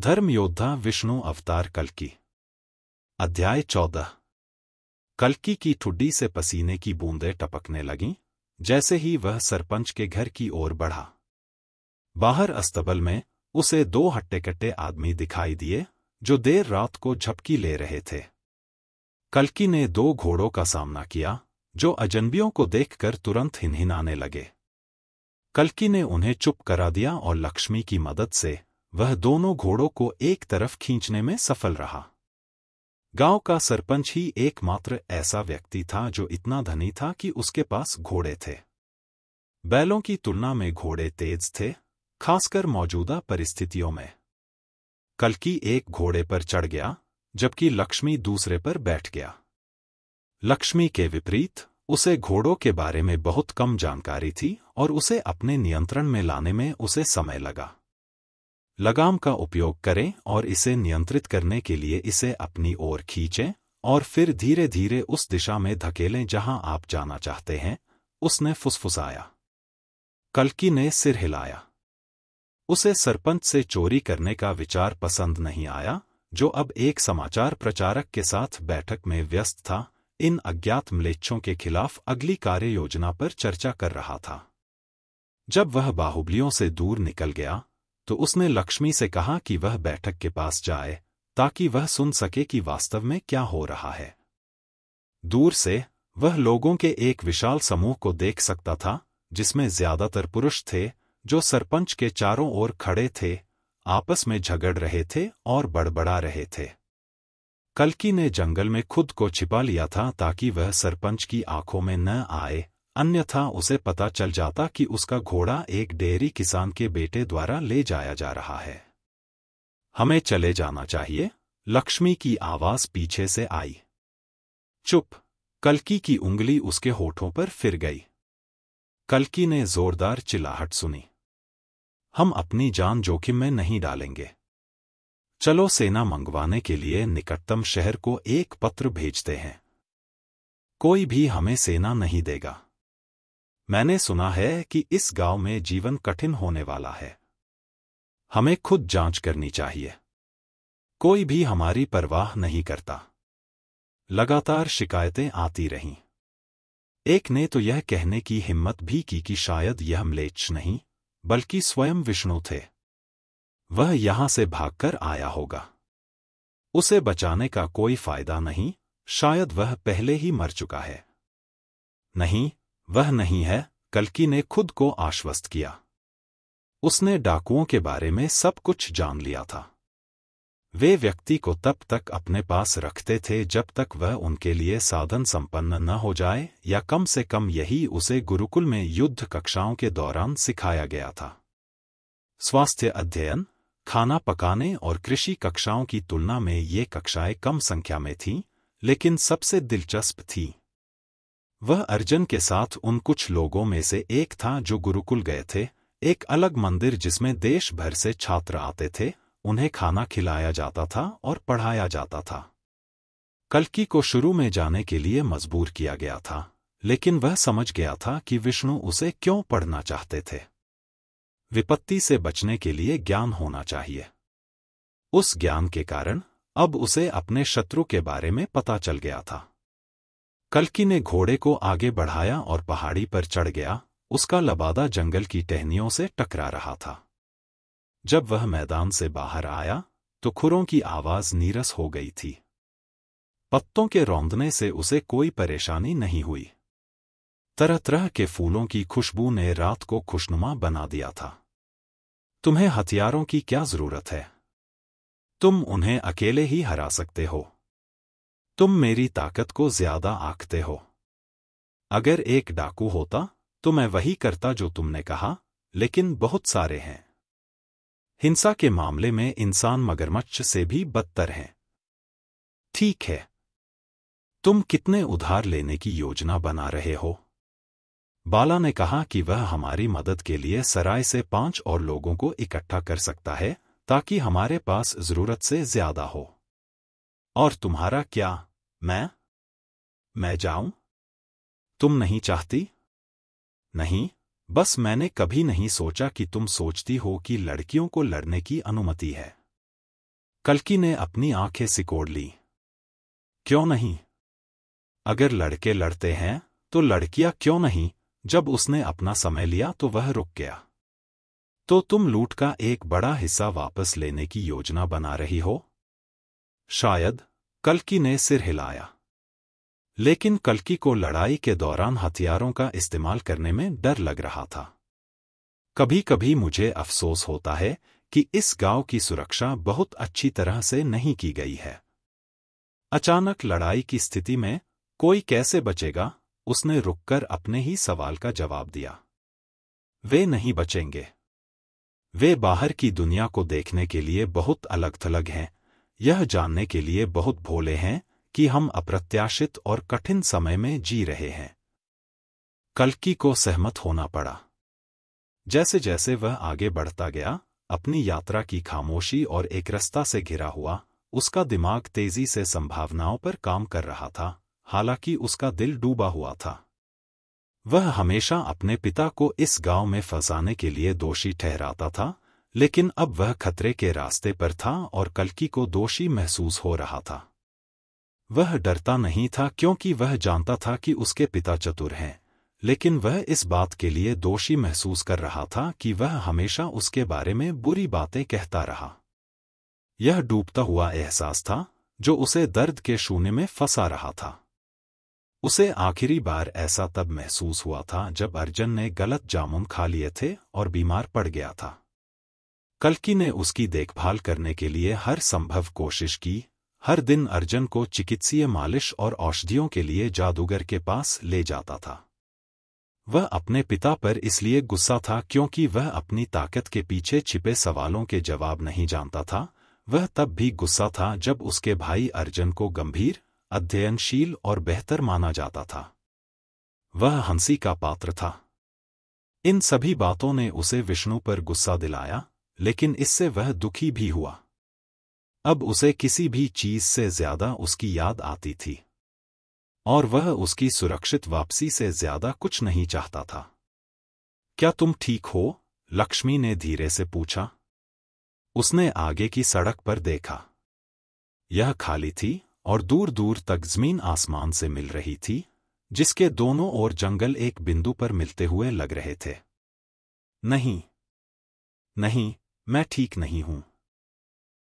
धर्म योद्धा विष्णु अवतार कल्कि अध्याय चौदह कल्कि की ठुड्डी से पसीने की बूंदें टपकने लगीं जैसे ही वह सरपंच के घर की ओर बढ़ा बाहर अस्तबल में उसे दो हट्टे कट्टे आदमी दिखाई दिए जो देर रात को झपकी ले रहे थे कल्कि ने दो घोड़ों का सामना किया जो अजनबियों को देखकर तुरंत हिनहिनाने लगे कल्कि ने उन्हें चुप करा दिया और लक्ष्मी की मदद से वह दोनों घोड़ों को एक तरफ खींचने में सफल रहा गांव का सरपंच ही एकमात्र ऐसा व्यक्ति था जो इतना धनी था कि उसके पास घोड़े थे बैलों की तुलना में घोड़े तेज थे खासकर मौजूदा परिस्थितियों में की एक घोड़े पर चढ़ गया जबकि लक्ष्मी दूसरे पर बैठ गया लक्ष्मी के विपरीत उसे घोड़ों के बारे में बहुत कम जानकारी थी और उसे अपने नियंत्रण में लाने में उसे समय लगा लगाम का उपयोग करें और इसे नियंत्रित करने के लिए इसे अपनी ओर खींचें और फिर धीरे धीरे उस दिशा में धकेलें जहां आप जाना चाहते हैं उसने फुसफुसाया कल्कि ने सिर हिलाया उसे सरपंच से चोरी करने का विचार पसंद नहीं आया जो अब एक समाचार प्रचारक के साथ बैठक में व्यस्त था इन अज्ञात मलेच्छों के खिलाफ अगली कार्य योजना पर चर्चा कर रहा था जब वह बाहुबलियों से दूर निकल गया तो उसने लक्ष्मी से कहा कि वह बैठक के पास जाए ताकि वह सुन सके कि वास्तव में क्या हो रहा है दूर से वह लोगों के एक विशाल समूह को देख सकता था जिसमें ज्यादातर पुरुष थे जो सरपंच के चारों ओर खड़े थे आपस में झगड़ रहे थे और बड़बड़ा रहे थे कलकी ने जंगल में खुद को छिपा लिया था ताकि वह सरपंच की आंखों में न आए अन्यथा उसे पता चल जाता कि उसका घोड़ा एक डेयरी किसान के बेटे द्वारा ले जाया जा रहा है हमें चले जाना चाहिए लक्ष्मी की आवाज पीछे से आई चुप कलकी की उंगली उसके होठों पर फिर गई कलकी ने जोरदार चिल्लाहट सुनी हम अपनी जान जोखिम में नहीं डालेंगे चलो सेना मंगवाने के लिए निकटतम शहर को एक पत्र भेजते हैं कोई भी हमें सेना नहीं देगा मैंने सुना है कि इस गांव में जीवन कठिन होने वाला है हमें खुद जांच करनी चाहिए कोई भी हमारी परवाह नहीं करता लगातार शिकायतें आती रहीं एक ने तो यह कहने की हिम्मत भी की कि शायद यह म्लेच्छ नहीं बल्कि स्वयं विष्णु थे वह यहां से भागकर आया होगा उसे बचाने का कोई फायदा नहीं शायद वह पहले ही मर चुका है नहीं वह नहीं है कल्कि ने खुद को आश्वस्त किया उसने डाकुओं के बारे में सब कुछ जान लिया था वे व्यक्ति को तब तक अपने पास रखते थे जब तक वह उनके लिए साधन संपन्न न हो जाए या कम से कम यही उसे गुरुकुल में युद्ध कक्षाओं के दौरान सिखाया गया था स्वास्थ्य अध्ययन खाना पकाने और कृषि कक्षाओं की तुलना में ये कक्षाएं कम संख्या में थीं लेकिन सबसे दिलचस्प थीं वह अर्जुन के साथ उन कुछ लोगों में से एक था जो गुरुकुल गए थे एक अलग मंदिर जिसमें देश भर से छात्र आते थे उन्हें खाना खिलाया जाता था और पढ़ाया जाता था कल्की को शुरू में जाने के लिए मजबूर किया गया था लेकिन वह समझ गया था कि विष्णु उसे क्यों पढ़ना चाहते थे विपत्ति से बचने के लिए ज्ञान होना चाहिए उस ज्ञान के कारण अब उसे अपने शत्रु के बारे में पता चल गया था कल्कि ने घोड़े को आगे बढ़ाया और पहाड़ी पर चढ़ गया उसका लबादा जंगल की टहनियों से टकरा रहा था जब वह मैदान से बाहर आया तो खुरों की आवाज नीरस हो गई थी पत्तों के रौंदने से उसे कोई परेशानी नहीं हुई तरह तरह के फूलों की खुशबू ने रात को खुशनुमा बना दिया था तुम्हें हथियारों की क्या जरूरत है तुम उन्हें अकेले ही हरा सकते हो तुम मेरी ताकत को ज्यादा आंकते हो अगर एक डाकू होता तो मैं वही करता जो तुमने कहा लेकिन बहुत सारे हैं हिंसा के मामले में इंसान मगरमच्छ से भी बदतर हैं ठीक है तुम कितने उधार लेने की योजना बना रहे हो बाला ने कहा कि वह हमारी मदद के लिए सराय से पांच और लोगों को इकट्ठा कर सकता है ताकि हमारे पास जरूरत से ज्यादा हो और तुम्हारा क्या मैं मैं जाऊं तुम नहीं चाहती नहीं बस मैंने कभी नहीं सोचा कि तुम सोचती हो कि लड़कियों को लड़ने की अनुमति है कलकी ने अपनी आंखें सिकोड़ ली क्यों नहीं अगर लड़के लड़ते हैं तो लड़कियां क्यों नहीं जब उसने अपना समय लिया तो वह रुक गया तो तुम लूट का एक बड़ा हिस्सा वापस लेने की योजना बना रही हो शायद कल्कि ने सिर हिलाया लेकिन कल्कि को लड़ाई के दौरान हथियारों का इस्तेमाल करने में डर लग रहा था कभी कभी मुझे अफसोस होता है कि इस गांव की सुरक्षा बहुत अच्छी तरह से नहीं की गई है अचानक लड़ाई की स्थिति में कोई कैसे बचेगा उसने रुककर अपने ही सवाल का जवाब दिया वे नहीं बचेंगे वे बाहर की दुनिया को देखने के लिए बहुत अलग थलग हैं यह जानने के लिए बहुत भोले हैं कि हम अप्रत्याशित और कठिन समय में जी रहे हैं कलकी को सहमत होना पड़ा जैसे जैसे वह आगे बढ़ता गया अपनी यात्रा की खामोशी और एक रस्ता से घिरा हुआ उसका दिमाग तेजी से संभावनाओं पर काम कर रहा था हालांकि उसका दिल डूबा हुआ था वह हमेशा अपने पिता को इस गांव में फंसाने के लिए दोषी ठहराता था लेकिन अब वह खतरे के रास्ते पर था और कलकी को दोषी महसूस हो रहा था वह डरता नहीं था क्योंकि वह जानता था कि उसके पिता चतुर हैं लेकिन वह इस बात के लिए दोषी महसूस कर रहा था कि वह हमेशा उसके बारे में बुरी बातें कहता रहा यह डूबता हुआ एहसास था जो उसे दर्द के शून्य में फंसा रहा था उसे आखिरी बार ऐसा तब महसूस हुआ था जब अर्जन ने गलत जामुन खा लिए थे और बीमार पड़ गया था कल्कि ने उसकी देखभाल करने के लिए हर संभव कोशिश की हर दिन अर्जुन को चिकित्सीय मालिश और औषधियों के लिए जादूगर के पास ले जाता था वह अपने पिता पर इसलिए गुस्सा था क्योंकि वह अपनी ताकत के पीछे छिपे सवालों के जवाब नहीं जानता था वह तब भी गुस्सा था जब उसके भाई अर्जुन को गंभीर अध्ययनशील और बेहतर माना जाता था वह हंसी का पात्र था इन सभी बातों ने उसे विष्णु पर गुस्सा दिलाया लेकिन इससे वह दुखी भी हुआ अब उसे किसी भी चीज से ज्यादा उसकी याद आती थी और वह उसकी सुरक्षित वापसी से ज्यादा कुछ नहीं चाहता था क्या तुम ठीक हो लक्ष्मी ने धीरे से पूछा उसने आगे की सड़क पर देखा यह खाली थी और दूर दूर तक जमीन आसमान से मिल रही थी जिसके दोनों ओर जंगल एक बिंदु पर मिलते हुए लग रहे थे नहीं नहीं मैं ठीक नहीं हूं